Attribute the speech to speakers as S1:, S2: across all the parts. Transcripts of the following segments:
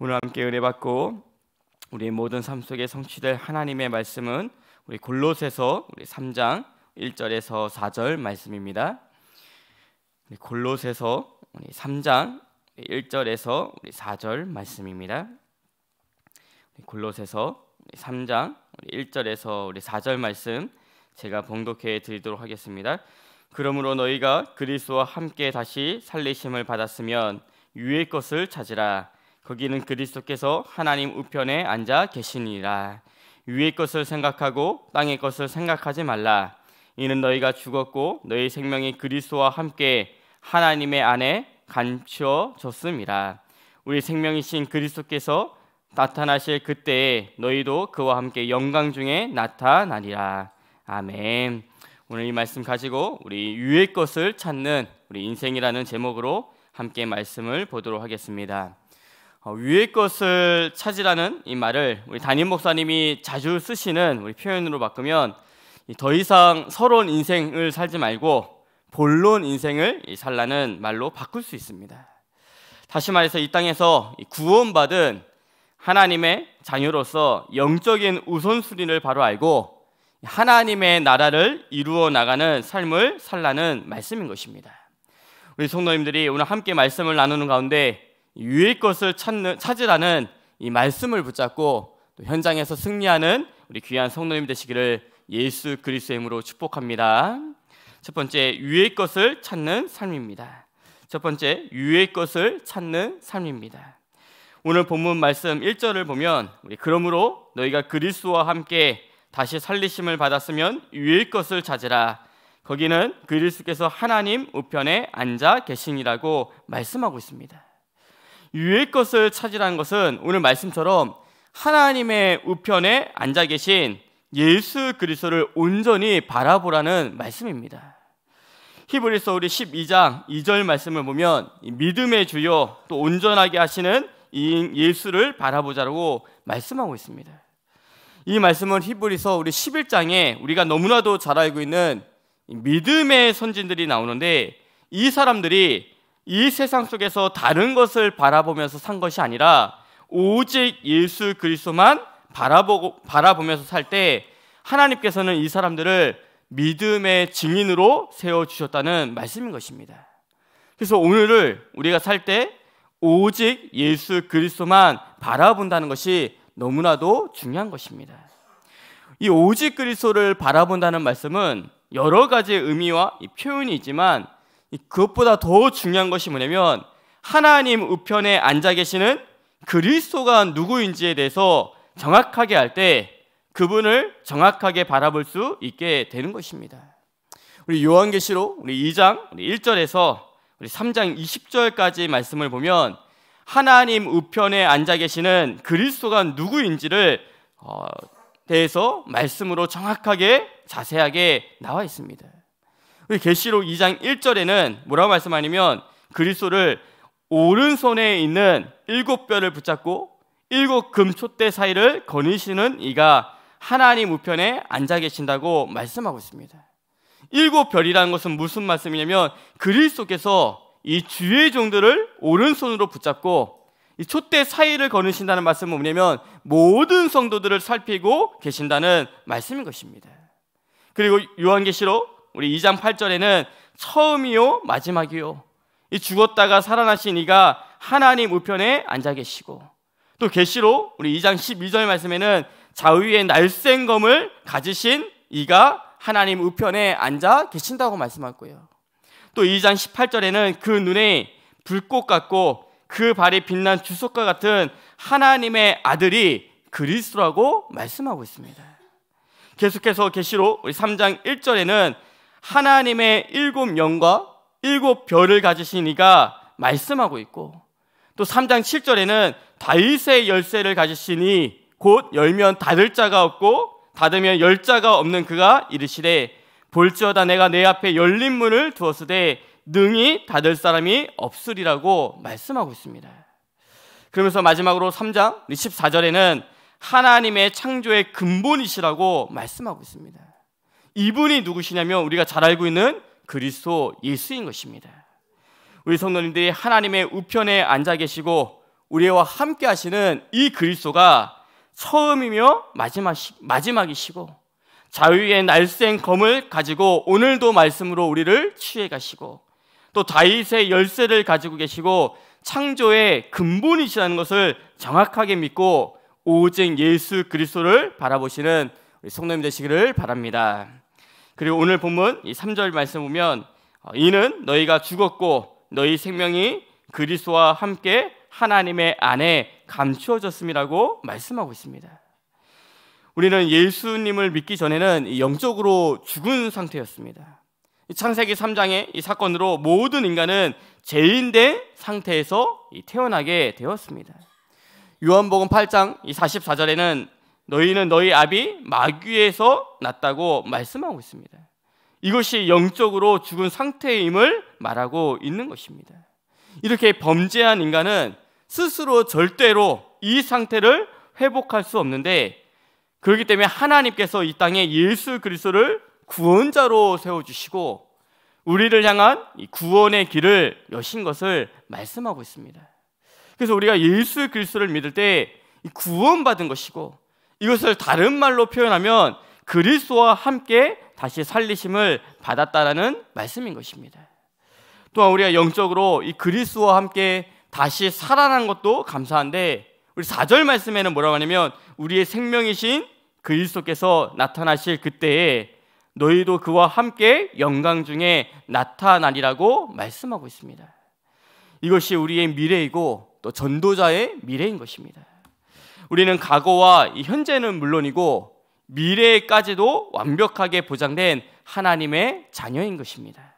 S1: 오늘 함께 은혜 받고 우리의 모든 삶 속에 성취될 하나님의 말씀은 우리 골로새서 우리 3장 1절에서 4절 말씀입니다. 우리 골로새서 우리 3장 1절에서 우리 4절 말씀입니다. 우리 골로새서 3장 우리 1절에서 우리 4절 말씀 제가 봉독해 드리도록 하겠습니다. 그러므로 너희가 그리스도와 함께 다시 살리심을 받았으면 유의 것을 찾으라 거기는 그리스도께서 하나님 우편에 앉아 계시니라. 위의 것을 생각하고 땅의 것을 생각하지 말라. 이는 너희가 죽었고 너희 생명이 그리스도와 함께 하나님의 안에 감추어졌음이라. 우리 생명이신 그리스도께서 나타나실 그때에 너희도 그와 함께 영광 중에 나타나리라. 아멘. 오늘 이 말씀 가지고 우리 유의 것을 찾는 우리 인생이라는 제목으로 함께 말씀을 보도록 하겠습니다. 어, 위의 것을 찾으라는 이 말을 우리 담임 목사님이 자주 쓰시는 우리 표현으로 바꾸면 더 이상 서론 인생을 살지 말고 본론 인생을 살라는 말로 바꿀 수 있습니다. 다시 말해서 이 땅에서 구원받은 하나님의 자녀로서 영적인 우선순위를 바로 알고 하나님의 나라를 이루어 나가는 삶을 살라는 말씀인 것입니다. 우리 성도님들이 오늘 함께 말씀을 나누는 가운데 유일 것을 찾는, 찾으라는 이 말씀을 붙잡고 현장에서 승리하는 우리 귀한 성도님 되시기를 예수 그리스도의 이름으로 축복합니다. 첫 번째 유일 것을 찾는 삶입니다. 첫 번째 유일 것을 찾는 삶입니다. 오늘 본문 말씀 1절을 보면 우리 그러므로 너희가 그리스와 함께 다시 살리심을 받았으면 유일 것을 찾으라. 거기는 그리스께서 하나님 우편에 앉아 계시니라고 말씀하고 있습니다. 위의 것을 찾으라는 것은 오늘 말씀처럼 하나님의 우편에 앉아 계신 예수 그리스도를 온전히 바라보라는 말씀입니다. 히브리서 우리 12장 2절 말씀을 보면 믿음의 주요 또 온전하게 하시는 이 예수를 바라보자라고 말씀하고 있습니다. 이 말씀은 히브리서 우리 11장에 우리가 너무나도 잘 알고 있는 믿음의 선진들이 나오는데 이 사람들이 이 세상 속에서 다른 것을 바라보면서 산 것이 아니라 오직 예수 그리스도만 바라보고 바라보면서 살 때 하나님께서는 이 사람들을 믿음의 증인으로 세워 주셨다는 말씀인 것입니다. 그래서 오늘을 우리가 살 때 오직 예수 그리스도만 바라본다는 것이 너무나도 중요한 것입니다. 이 오직 그리스도를 바라본다는 말씀은 여러 가지 의미와 표현이지만 그것보다 더 중요한 것이 뭐냐면 하나님 우편에 앉아 계시는 그리스도가 누구인지에 대해서 정확하게 알 때 그분을 정확하게 바라볼 수 있게 되는 것입니다. 우리 요한계시록 우리 2장 우리 1절에서 우리 3장 20절까지 말씀을 보면 하나님 우편에 앉아 계시는 그리스도가 누구인지를 어, 대해서 말씀으로 정확하게 자세하게 나와 있습니다. 계시록 2장 1절에는 뭐라고 말씀하냐면 그리스도를 오른손에 있는 일곱 뼈를 붙잡고 일곱 금초대 사이를 거니시는 이가 하나님 우편에 앉아 계신다고 말씀하고 있습니다. 일곱 별이라는 것은 무슨 말씀이냐면 그리스도께서 이 주의 종들을 오른손으로 붙잡고 이초대 사이를 거느신다는 말씀은 뭐냐면 모든 성도들을 살피고 계신다는 말씀인 것입니다. 그리고 요한계시록 우리 2장 8절에는 처음이요 마지막이요 이 죽었다가 살아나신 이가 하나님 우편에 앉아 계시고 또 계시로 우리 2장 12절 말씀에는 자유의 날생검을 가지신 이가 하나님 우편에 앉아 계신다고 말씀하고요. 또 2장 18절에는 그 눈에 불꽃 같고 그 발이 빛난 주석과 같은 하나님의 아들이 그리스도라고 말씀하고 있습니다. 계속해서 계시로 우리 3장 1절에는 하나님의 일곱 영과 일곱 별을 가지시니가 말씀하고 있고 또 3장 7절에는 다윗의 열쇠를 가지시니 곧 열면 닫을 자가 없고 닫으면 열 자가 없는 그가 이르시되 볼지어다 내가 내 앞에 열린 문을 두었으되 능히 닫을 사람이 없으리라고 말씀하고 있습니다. 그러면서 마지막으로 3장 14절에는 하나님의 창조의 근본이시라고 말씀하고 있습니다. 이분이 누구시냐면 우리가 잘 알고 있는 그리스도 예수인 것입니다. 우리 성도님들이 하나님의 우편에 앉아 계시고 우리와 함께 하시는 이 그리스도가 처음이며 마지막, 마지막이시고 자유의 날쌘 검을 가지고 오늘도 말씀으로 우리를 취해 가시고 또 다윗의 열쇠를 가지고 계시고 창조의 근본이시라는 것을 정확하게 믿고 오직 예수 그리스도를 바라보시는 우리 성도님 되시기를 바랍니다. 그리고 오늘 본문 이 3절 말씀 보면 어, 이는 너희가 죽었고 너희 생명이 그리스도와 함께 하나님의 안에 감추어졌음이라고 말씀하고 있습니다. 우리는 예수님을 믿기 전에는 영적으로 죽은 상태였습니다. 창세기 3장의 이 사건으로 모든 인간은 죄인된 상태에서 태어나게 되었습니다. 요한복음 8장 44절에는 너희는 너희 아비 마귀에서 났다고 말씀하고 있습니다. 이것이 영적으로 죽은 상태임을 말하고 있는 것입니다. 이렇게 범죄한 인간은 스스로 절대로 이 상태를 회복할 수 없는데 그렇기 때문에 하나님께서 이 땅에 예수 그리스도를 구원자로 세워 주시고 우리를 향한 구원의 길을 여신 것을 말씀하고 있습니다. 그래서 우리가 예수 그리스도를 믿을 때 구원받은 것이고 이것을 다른 말로 표현하면 그리스도와 함께 다시 살리심을 받았다라는 말씀인 것입니다. 또한 우리가 영적으로 이 그리스도와 함께 다시 살아난 것도 감사한데 우리 4절 말씀에는 뭐라고 하냐면 우리의 생명이신 그리스도께서 나타나실 그때에 너희도 그와 함께 영광 중에 나타나리라고 말씀하고 있습니다. 이것이 우리의 미래이고 또 전도자의 미래인 것입니다. 우리는 과거와 현재는 물론이고 미래까지도 완벽하게 보장된 하나님의 자녀인 것입니다.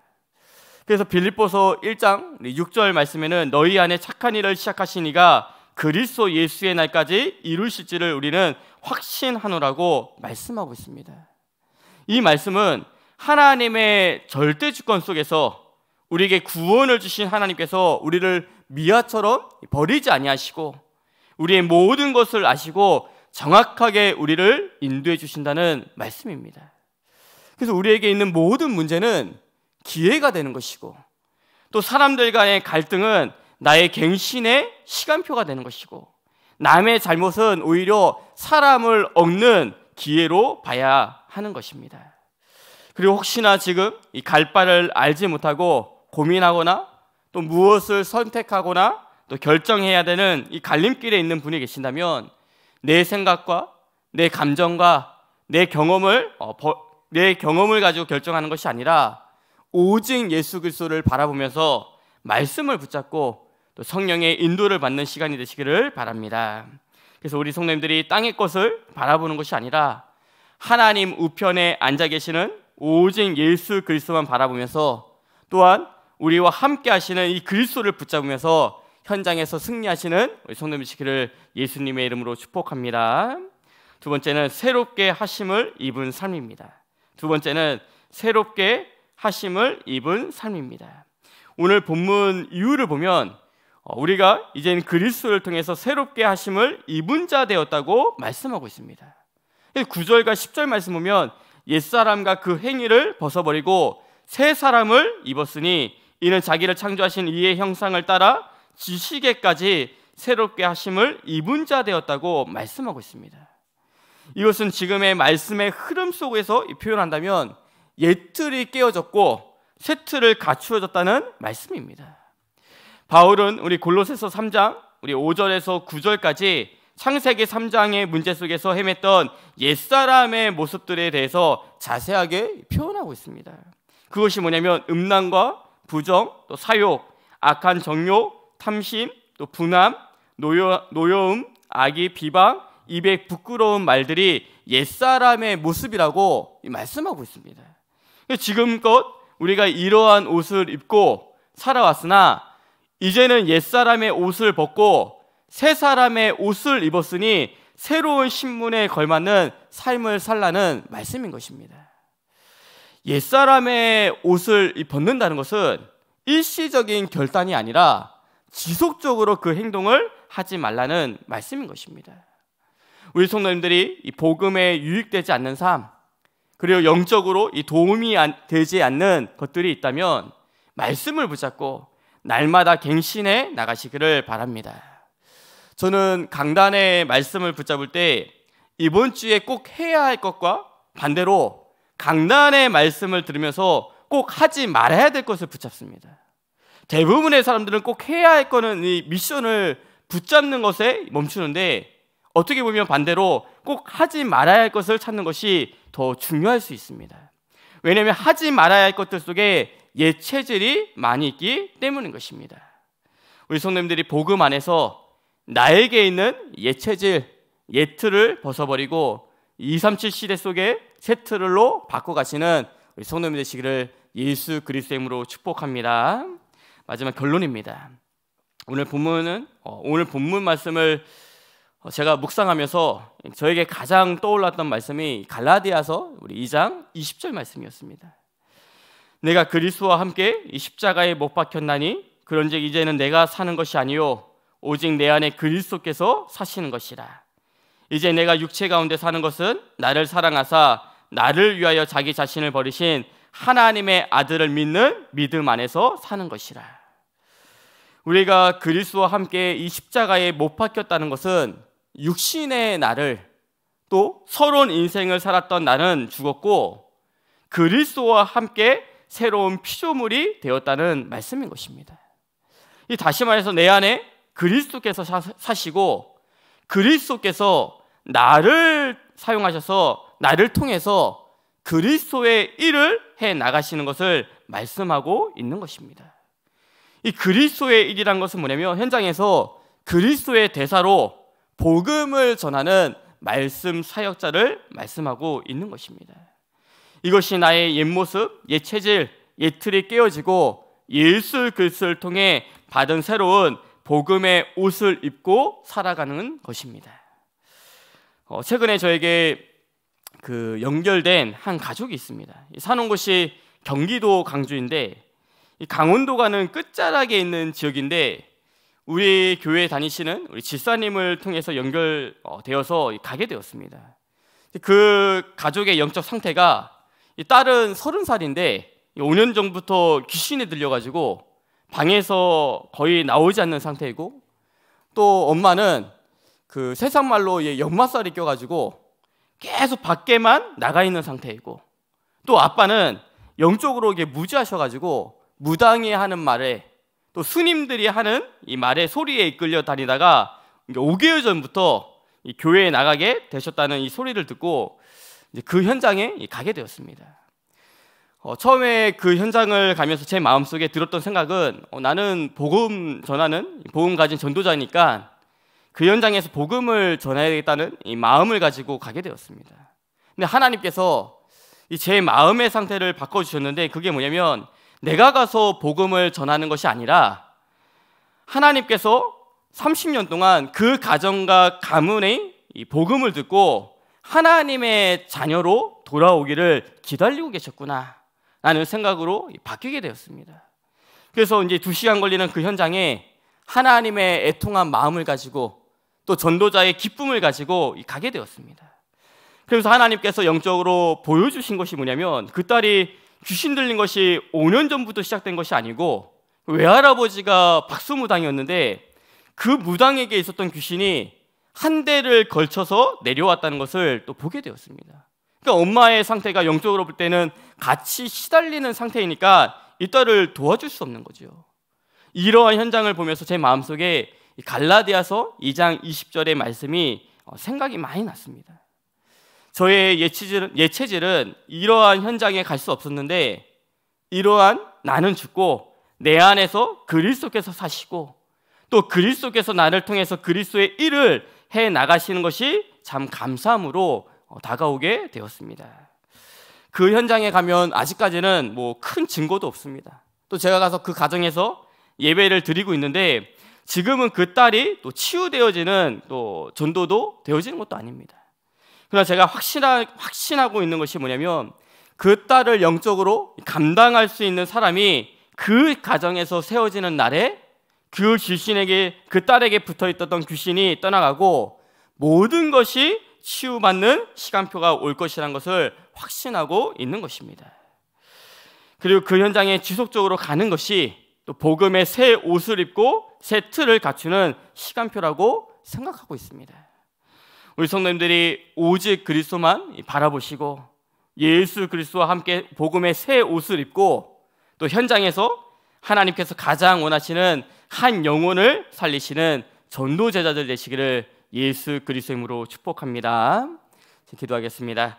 S1: 그래서 빌립보서 1장 6절 말씀에는 너희 안에 착한 일을 시작하신 이가 그리스도 예수의 날까지 이루실지를 우리는 확신하노라고 말씀하고 있습니다. 이 말씀은 하나님의 절대 주권 속에서 우리에게 구원을 주신 하나님께서 우리를 미아처럼 버리지 아니하시고 우리의 모든 것을 아시고 정확하게 우리를 인도해 주신다는 말씀입니다. 그래서 우리에게 있는 모든 문제는 기회가 되는 것이고 또 사람들 간의 갈등은 나의 갱신의 시간표가 되는 것이고 남의 잘못은 오히려 사람을 얻는 기회로 봐야 하는 것입니다. 그리고 혹시나 지금 이 갈바를 알지 못하고 고민하거나 또 무엇을 선택하거나 또 결정해야 되는 이 갈림길에 있는 분이 계신다면 내 생각과 내 감정과 내 경험을 어, 버, 내 경험을 가지고 결정하는 것이 아니라 오직 예수 그리스도를 바라보면서 말씀을 붙잡고 또 성령의 인도를 받는 시간이 되시기를 바랍니다. 그래서 우리 성도님들이 땅의 것을 바라보는 것이 아니라 하나님 우편에 앉아 계시는 오직 예수 그리스도만 바라보면서 또한 우리와 함께 하시는 이 그리스도를 붙잡으면서 현장에서 승리하시는 우리 성도님 시기를 예수님의 이름으로 축복합니다. 두 번째는 새롭게 하심을 입은 삶입니다. 두 번째는 새롭게 하심을 입은 삶입니다. 오늘 본문 이유를 보면 어, 우리가 이제는 그리스도를 통해서 새롭게 하심을 입은 자 되었다고 말씀하고 있습니다. 9절과 10절 말씀 보면 옛사람과 그 행위를 벗어버리고 새 사람을 입었으니 이는 자기를 창조하신 이의 형상을 따라 지식에까지 새롭게 하심을 입은 자 되었다고 말씀하고 있습니다. 이것은 지금의 말씀의 흐름 속에서 표현한다면 옛 틀이 깨어졌고 새 틀을 갖추어졌다는 말씀입니다. 바울은 우리 골로새서 3장 우리 5절에서 9절까지 창세기 3장의 문제 속에서 헤맸던 옛사람의 모습들에 대해서 자세하게 표현하고 있습니다. 그것이 뭐냐면 음란과 부정, 또 사욕, 악한 정욕, 탐심, 또 분함, 노여, 노여움, 악의 비방, 입에 부끄러운 말들이 옛사람의 모습이라고 말씀하고 있습니다. 지금껏 우리가 이러한 옷을 입고 살아왔으나 이제는 옛사람의 옷을 벗고 새 사람의 옷을 입었으니 새로운 신문에 걸맞는 삶을 살라는 말씀인 것입니다. 옛사람의 옷을 벗는다는 것은 일시적인 결단이 아니라 지속적으로 그 행동을 하지 말라는 말씀인 것입니다. 우리 성도님들이 이 복음에 유익되지 않는 삶, 그리고 영적으로 이 도움이 되지 않는 것들이 있다면 말씀을 붙잡고 날마다 갱신해 나가시기를 바랍니다. 저는 강단의 말씀을 붙잡을 때 이번 주에 꼭 해야 할 것과 반대로 강단의 말씀을 들으면서 꼭 하지 말아야 될 것을 붙잡습니다. 대부분의 사람들은 꼭 해야 할 거는 이 미션을 붙잡는 것에 멈추는데 어떻게 보면 반대로 꼭 하지 말아야 할 것을 찾는 것이 더 중요할 수 있습니다. 왜냐하면 하지 말아야 할 것들 속에 예체질이 많이 있기 때문인 것입니다. 우리 성님들이 복음 안에서 나에게 있는 예체질, 예트를 벗어버리고 237 시대 속의 세트로 바꿔가시는 우리 성도님 되시기를 예수 그리스도의 이름으로 축복합니다. 마지막 결론입니다. 오늘 본문은 어, 오늘 본문 말씀을 어, 제가 묵상하면서 저에게 가장 떠올랐던 말씀이 갈라디아서 우리 2장 20절 말씀이었습니다. 내가 그리스도와 함께 이 십자가에 못 박혔나니 그런즉 이제는 내가 사는 것이 아니요 오직 내 안에 그리스도께서 사시는 것이라. 이제 내가 육체 가운데 사는 것은 나를 사랑하사 나를 위하여 자기 자신을 버리신 하나님의 아들을 믿는 믿음 안에서 사는 것이라. 우리가 그리스도와 함께 이 십자가에 못 박혔다는 것은 육신의 나를 또 서론 인생을 살았던 나는 죽었고 그리스도와 함께 새로운 피조물이 되었다는 말씀인 것입니다. 이 다시 말해서 내 안에 그리스도께서 사시고 그리스도께서 나를 사용하셔서 나를 통해서 그리스도의 일을 해 나가시는 것을 말씀하고 있는 것입니다. 이 그리스도의 일이란 것은 뭐냐면 현장에서 그리스도의 대사로 복음을 전하는 말씀 사역자를 말씀하고 있는 것입니다. 이것이 나의 옛 모습, 옛 체질, 옛 틀이 깨어지고 예술 글쓰를 통해 받은 새로운 복음의 옷을 입고 살아가는 것입니다. 어, 최근에 저에게 그 연결된 한 가족이 있습니다. 사는 곳이 경기도 강주인데 강원도가는 끝자락에 있는 지역인데 우리 교회 다니시는 우리 집사님을 통해서 연결되어서 어, 가게 되었습니다. 그 가족의 영적 상태가 딸은 서른 살인데 5년 전부터 귀신에 들려가지고 방에서 거의 나오지 않는 상태이고 또 엄마는 그 세상 말로 연마살이 껴가지고 계속 밖에만 나가 있는 상태이고 또 아빠는 영적으로 무지하셔가지고 무당이 하는 말에 또 스님들이 하는 이말에 소리에 이끌려 다니다가 5개월 전부터 교회에 나가게 되셨다는 이 소리를 듣고 그 현장에 가게 되었습니다. 어, 처음에 그 현장을 가면서 제 마음속에 들었던 생각은 어, 나는 복음 전하는 복음 가진 전도자니까 그 현장에서 복음을 전해야겠다는 이 마음을 가지고 가게 되었습니다. 근데 하나님께서 이제 마음의 상태를 바꿔주셨는데 그게 뭐냐면 내가 가서 복음을 전하는 것이 아니라 하나님께서 30년 동안 그 가정과 가문의 복음을 듣고 하나님의 자녀로 돌아오기를 기다리고 계셨구나 라는 생각으로 바뀌게 되었습니다. 그래서 이제 두 시간 걸리는 그 현장에 하나님의 애통한 마음을 가지고 또 전도자의 기쁨을 가지고 가게 되었습니다. 그래서 하나님께서 영적으로 보여주신 것이 뭐냐면 그 딸이 귀신 들린 것이 5년 전부터 시작된 것이 아니고 외할아버지가 박수무당이었는데 그 무당에게 있었던 귀신이 한 대를 걸쳐서 내려왔다는 것을 또 보게 되었습니다. 그러니까 엄마의 상태가 영적으로 볼 때는 같이 시달리는 상태이니까 이 딸을 도와줄 수 없는 거죠. 이러한 현장을 보면서 제 마음속에 갈라디아서 2장 20절의 말씀이 어, 생각이 많이 났습니다. 저의 예체질은, 예체질은 이러한 현장에 갈 수 없었는데 이러한 나는 죽고 내 안에서 그리스도께서 사시고 또 그리스도께서 나를 통해서 그리스도의 일을 해 나가시는 것이 참 감사함으로 어, 다가오게 되었습니다. 그 현장에 가면 아직까지는 뭐 큰 증거도 없습니다. 또 제가 가서 그 가정에서 예배를 드리고 있는데 지금은 그 딸이 또 치유되어지는 또 전도도 되어지는 것도 아닙니다. 그러나 제가 확실하, 확신하고 있는 것이 뭐냐면 그 딸을 영적으로 감당할 수 있는 사람이 그 가정에서 세워지는 날에 그 귀신에게 그 딸에게 붙어 있던 귀신이 떠나가고 모든 것이 치유받는 시간표가 올 것이라는 것을 확신하고 있는 것입니다. 그리고 그 현장에 지속적으로 가는 것이 또 복음의 새 옷을 입고 새 틀을 갖추는 시간표라고 생각하고 있습니다. 우리 성도님들이 오직 그리스도만 바라보시고 예수 그리스도와 함께 복음의 새 옷을 입고 또 현장에서 하나님께서 가장 원하시는 한 영혼을 살리시는 전도 제자들 되시기를 예수 그리스도 이름으로 축복합니다. 기도하겠습니다.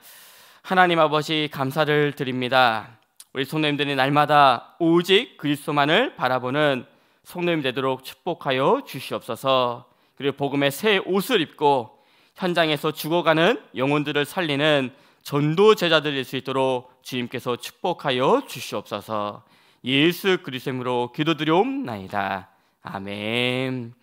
S1: 하나님 아버지 감사를 드립니다. 우리 성도님들이 날마다 오직 그리스도만을 바라보는 성도님 되도록 축복하여 주시옵소서. 그리고 복음의 새 옷을 입고 현장에서 죽어가는 영혼들을 살리는 전도 제자들일 수 있도록 주님께서 축복하여 주시옵소서. 예수 그리스도로 기도드려옵나이다. 아멘.